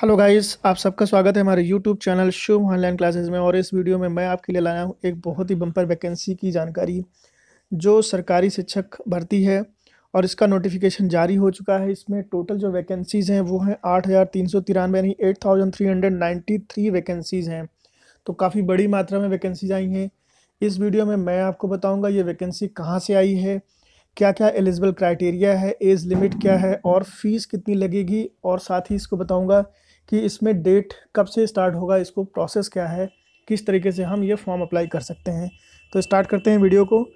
hello guys आप सबका स्वागत है हमारे YouTube channel Shubh online classes में और इस वीडियो में मैं आपके लिए लाया हूँ एक बहुत ही बम्पर वैकेंसी की जानकारी जो सरकारी शिक्षक भर्ती है और इसका नोटिफिकेशन जारी हो चुका है इसमें टोटल जो वैकेंसीज़ हैं वो हैं आठ हज़ार तीन सौ तिरानवे यानी eight thousand three hundred ninety three vacancies हैं तो काफ़ी बड़ी मात्रा में वैकेंसीज आई हैं इस वीडियो में मैं आपको बताऊँगा ये वैकेंसी कहाँ से आई है क्या क्या एलिजिबल क्राइटेरिया है एज लिमिट क्या है और फीस कितनी लगेगी और साथ ही इसको बताऊँगा कि इसमें डेट कब से स्टार्ट होगा इसको प्रोसेस क्या है किस तरीके से हम ये फॉर्म अप्लाई कर सकते हैं तो स्टार्ट करते हैं वीडियो को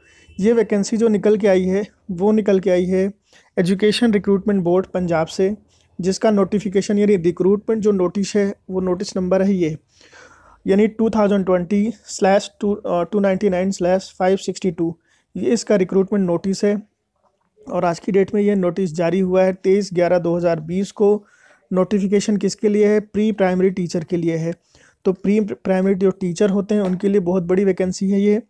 ये वैकेंसी जो निकल के आई है वो निकल के आई है एजुकेशन रिक्रूटमेंट बोर्ड पंजाब से जिसका नोटिफिकेशन यानी रिक्रूटमेंट जो नोटिस है वो नोटिस नंबर है ये यानी two thousand twenty slash two two ninety nine slash five sixty two ये इसका रिक्रूटमेंट नोटिस है और आज की डेट में ये नोटिस जारी हुआ है तेईस ग्यारह दो हज़ार बीस को नोटिफिकेशन किसके लिए है प्री प्राइमरी टीचर के लिए है तो प्री प्राइमरी जो टीचर होते हैं उनके लिए बहुत बड़ी वैकेंसी है ये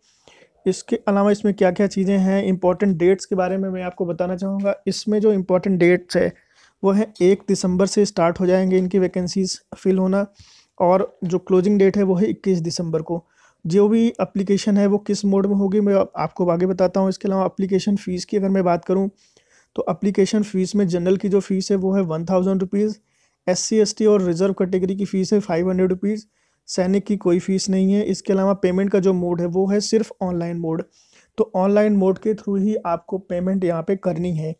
इसके अलावा इसमें क्या क्या चीज़ें हैं इंपॉर्टेंट डेट्स के बारे में मैं आपको बताना चाहूँगा इसमें जो इम्पोर्टेंट डेट्स है वो है एक दिसंबर से स्टार्ट हो जाएंगे इनकी वैकेंसीज फिल होना और जो क्लोजिंग डेट है वो है इक्कीस दिसंबर को जो भी अप्लीकेशन है वो किस मोड में होगी मैं आपको आगे बताता हूँ इसके अलावा अप्लीकेशन फ़ीस की अगर मैं बात करूँ तो अप्लीकेशन फ़ीस में जनरल की जो फ़ीस है वो है one thousand rupees S C और रिजर्व कैटेगरी की फ़ीस है फाइव हंड्रेड रुपीज़ सैनिक की कोई फ़ीस नहीं है इसके अलावा पेमेंट का जो मोड है वो है सिर्फ ऑनलाइन मोड तो ऑनलाइन मोड के थ्रू ही आपको पेमेंट यहाँ पे करनी है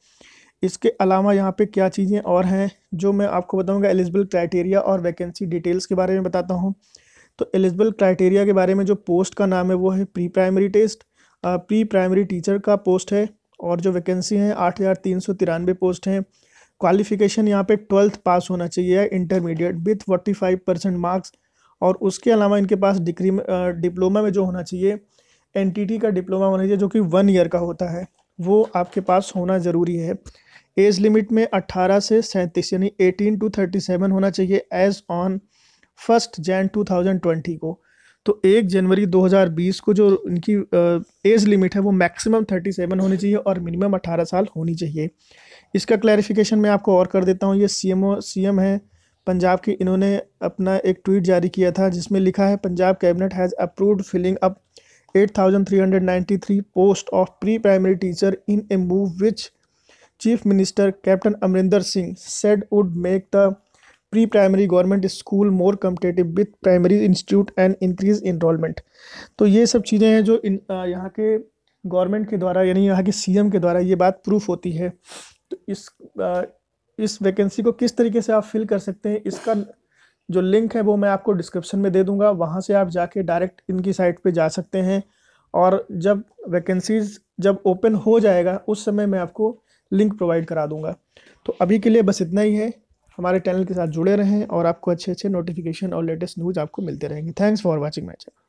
इसके अलावा यहाँ पे क्या चीज़ें और हैं जो मैं आपको बताऊँगा एलिजिबल क्राइटेरिया और वैकेंसी डिटेल्स के बारे में बताता हूँ तो एलिजिबल क्राइटेरिया के बारे में जो पोस्ट का नाम है वो है pre primary test pre primary teacher का पोस्ट है और जो वैकेंसी हैं आठ हज़ार तीन सौ तिरानवे पोस्ट हैं क्वालिफिकेशन यहाँ पे ट्वेल्थ पास होना चाहिए intermediate with forty five percent marks और उसके अलावा इनके पास डिग्री डिप्लोमा में जो होना चाहिए एन का डिप्लोमा होना चाहिए जो कि वन ईयर का होता है वो आपके पास होना ज़रूरी है एज लिमिट में 18 से सैंतीस यानी 18 टू 37 होना चाहिए एज ऑन फर्स्ट जैन 2020 को तो एक जनवरी 2020 को जो इनकी एज लिमिट है वो मैक्सिमम 37 होनी चाहिए और मिनिमम 18 साल होनी चाहिए इसका क्लैरिफिकेशन मैं आपको और कर देता हूँ ये सी एम सी एम है पंजाब की इन्होंने अपना एक ट्वीट जारी किया था जिसमें लिखा है Punjab cabinet has approved filling up 8,393 post of pre primary teacher in a move which chief minister captain Amarinder Singh said would make the pre primary government school more competitive with primary institute and increase enrolment तो ये सब चीज़ें हैं जो इन यहाँ के government के द्वारा यानी यहाँ के सीएम के द्वारा ये बात प्रूफ होती है तो इस आ, इस वैकेंसी को किस तरीके से आप फिल कर सकते हैं इसका जो लिंक है वो मैं आपको डिस्क्रिप्शन में दे दूंगा वहाँ से आप जाके डायरेक्ट इनकी साइट पे जा सकते हैं और जब वैकेंसीज जब ओपन हो जाएगा उस समय मैं आपको लिंक प्रोवाइड करा दूंगा तो अभी के लिए बस इतना ही है हमारे चैनल के साथ जुड़े रहें और आपको अच्छे अच्छे नोटिफिकेशन और लेटेस्ट न्यूज़ आपको मिलते रहेंगे thanks for watching my channel